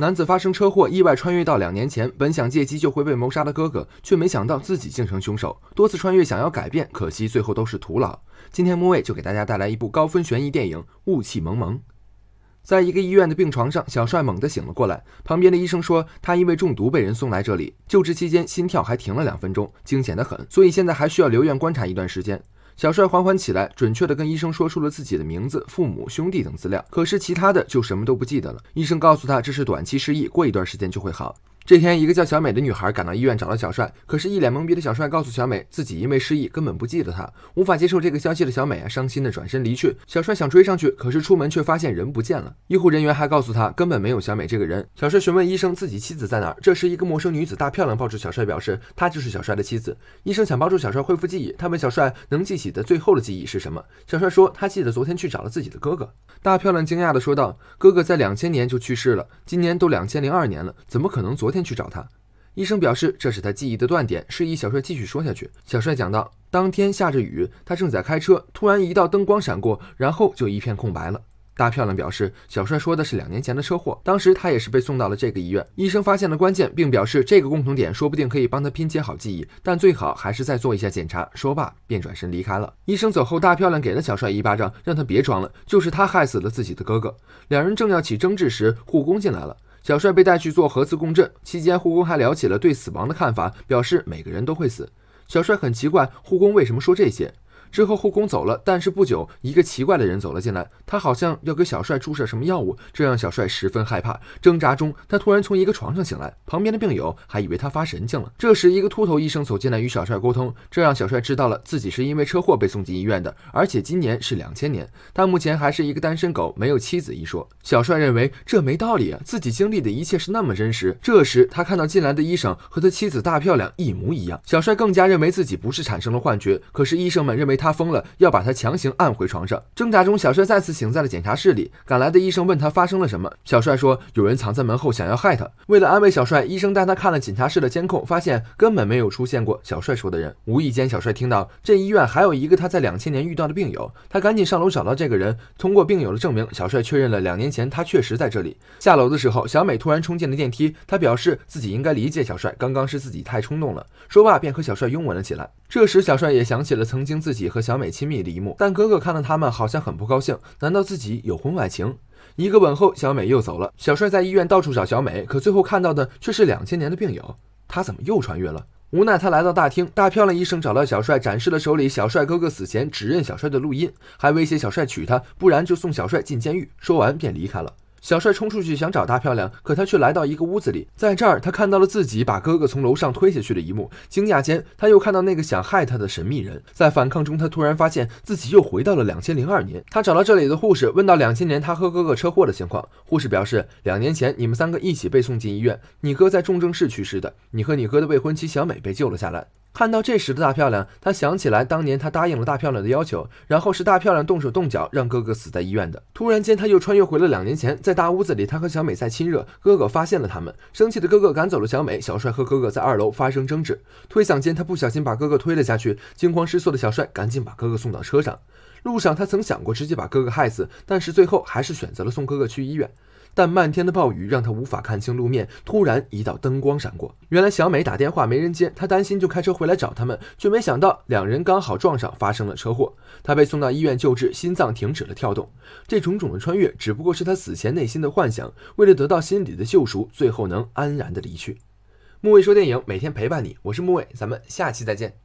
男子发生车祸，意外穿越到两年前，本想借机救回被谋杀的哥哥，却没想到自己竟成凶手。多次穿越想要改变，可惜最后都是徒劳。今天木卫就给大家带来一部高分悬疑电影《雾气蒙蒙》。在一个医院的病床上，小帅猛地醒了过来。旁边的医生说，他因为中毒被人送来这里救治，期间心跳还停了两分钟，惊险得很，所以现在还需要留院观察一段时间。小帅缓缓起来，准确地跟医生说出了自己的名字、父母、兄弟等资料，可是其他的就什么都不记得了。医生告诉他，这是短期失忆，过一段时间就会好。这天，一个叫小美的女孩赶到医院找到小帅，可是，一脸懵逼的小帅告诉小美，自己因为失忆，根本不记得她。无法接受这个消息的小美啊，伤心的转身离去。小帅想追上去，可是出门却发现人不见了。医护人员还告诉他，根本没有小美这个人。小帅询问医生自己妻子在哪儿，这时，一个陌生女子大漂亮抱住小帅，表示她就是小帅的妻子。医生想帮助小帅恢复记忆，他问小帅能记起的最后的记忆是什么。小帅说他记得昨天去找了自己的哥哥。大漂亮惊讶的说道：“哥哥在两千年就去世了，今年都两千零二年了，怎么可能昨？”昨天去找他，医生表示这是他记忆的断点，示意小帅继续说下去。小帅讲到，当天下着雨，他正在开车，突然一道灯光闪过，然后就一片空白了。大漂亮表示，小帅说的是两年前的车祸，当时他也是被送到了这个医院。医生发现了关键，并表示这个共同点说不定可以帮他拼接好记忆，但最好还是再做一下检查。说罢便转身离开了。医生走后，大漂亮给了小帅一巴掌，让他别装了，就是他害死了自己的哥哥。两人正要起争执时，护工进来了。小帅被带去做核磁共振，期间护工还聊起了对死亡的看法，表示每个人都会死。小帅很奇怪，护工为什么说这些。之后护工走了，但是不久，一个奇怪的人走了进来，他好像要给小帅注射什么药物，这让小帅十分害怕。挣扎中，他突然从一个床上醒来，旁边的病友还以为他发神经了。这时，一个秃头医生走进来与小帅沟通，这让小帅知道了自己是因为车祸被送进医院的，而且今年是两千年，他目前还是一个单身狗，没有妻子一说。小帅认为这没道理，啊，自己经历的一切是那么真实。这时，他看到进来的医生和他妻子大漂亮一模一样，小帅更加认为自己不是产生了幻觉。可是医生们认为。他疯了，要把他强行按回床上。挣扎中，小帅再次醒在了检查室里。赶来的医生问他发生了什么，小帅说有人藏在门后，想要害他。为了安慰小帅，医生带他看了检查室的监控，发现根本没有出现过小帅说的人。无意间，小帅听到这医院还有一个他在两千年遇到的病友，他赶紧上楼找到这个人。通过病友的证明，小帅确认了两年前他确实在这里。下楼的时候，小美突然冲进了电梯，她表示自己应该理解小帅，刚刚是自己太冲动了。说罢，便和小帅拥吻了起来。这时，小帅也想起了曾经自己。和小美亲密的一幕，但哥哥看到他们好像很不高兴，难道自己有婚外情？一个吻后，小美又走了。小帅在医院到处找小美，可最后看到的却是两千年的病友。他怎么又穿越了？无奈他来到大厅，大漂亮医生找到小帅，展示了手里小帅哥哥死前指认小帅的录音，还威胁小帅娶她，不然就送小帅进监狱。说完便离开了。小帅冲出去想找大漂亮，可他却来到一个屋子里，在这儿他看到了自己把哥哥从楼上推下去的一幕。惊讶间，他又看到那个想害他的神秘人。在反抗中，他突然发现自己又回到了两千零二年。他找到这里的护士，问到两千年他和哥哥车祸的情况。护士表示，两年前你们三个一起被送进医院，你哥在重症室去世的，你和你哥的未婚妻小美被救了下来。看到这时的大漂亮，他想起来当年他答应了大漂亮的要求，然后是大漂亮动手动脚，让哥哥死在医院的。突然间，他又穿越回了两年前，在大屋子里，他和小美在亲热，哥哥发现了他们，生气的哥哥赶走了小美。小帅和哥哥在二楼发生争执，推搡间，他不小心把哥哥推了下去，惊慌失措的小帅赶紧把哥哥送到车上。路上，他曾想过直接把哥哥害死，但是最后还是选择了送哥哥去医院。但漫天的暴雨让他无法看清路面。突然，一道灯光闪过，原来小美打电话没人接，他担心就开车回来找他们，却没想到两人刚好撞上，发生了车祸。他被送到医院救治，心脏停止了跳动。这种种的穿越，只不过是他死前内心的幻想，为了得到心里的救赎，最后能安然的离去。木卫说电影每天陪伴你，我是木卫，咱们下期再见。